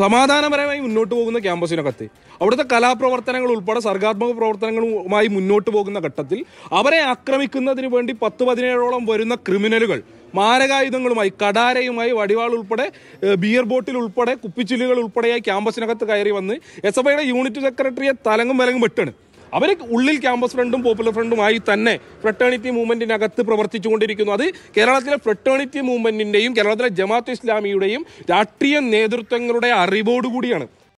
സമാധാനപരമായി മുന്നോട്ട് പോകുന്ന ക്യാമ്പസിനകത്ത് അവിടുത്തെ കലാപ്രവർത്തനങ്ങൾ ഉൾപ്പെടെ സർഗാത്മക പ്രവർത്തനങ്ങളുമായി മുന്നോട്ട് പോകുന്ന ഘട്ടത്തിൽ അവരെ ആക്രമിക്കുന്നതിന് വേണ്ടി പത്ത് പതിനേഴോളം വരുന്ന ക്രിമിനലുകൾ മാരകായുധങ്ങളുമായി കടാരയുമായി വടിവാൾ ഉൾപ്പെടെ ബിയർ ബോട്ടിൽ ഉൾപ്പെടെ കുപ്പിച്ചില്ലുകൾ ഉൾപ്പെടെയായി ക്യാമ്പസിനകത്ത് കയറി വന്ന് എസ് എഫ് ഐയുടെ യൂണിറ്റ് സെക്രട്ടറിയെ തലങ്ങും വിലങ്ങും വെട്ടാണ് അവർ ഉള്ളിൽ ക്യാമ്പസ് ഫ്രണ്ടും പോപ്പുലർ ഫ്രണ്ടുമായി തന്നെ ഫ്രട്ടേണിറ്റി മൂവ്മെന്റിനകത്ത് പ്രവർത്തിച്ചുകൊണ്ടിരിക്കുന്നു അത് കേരളത്തിലെ ഫ്രട്ടേണിറ്റി മൂവ്മെന്റിന്റെയും കേരളത്തിലെ ജമാഅത്ത് ഇസ്ലാമിയുടെയും രാഷ്ട്രീയ നേതൃത്വങ്ങളുടെ അറിവോടുകൂടിയാണ്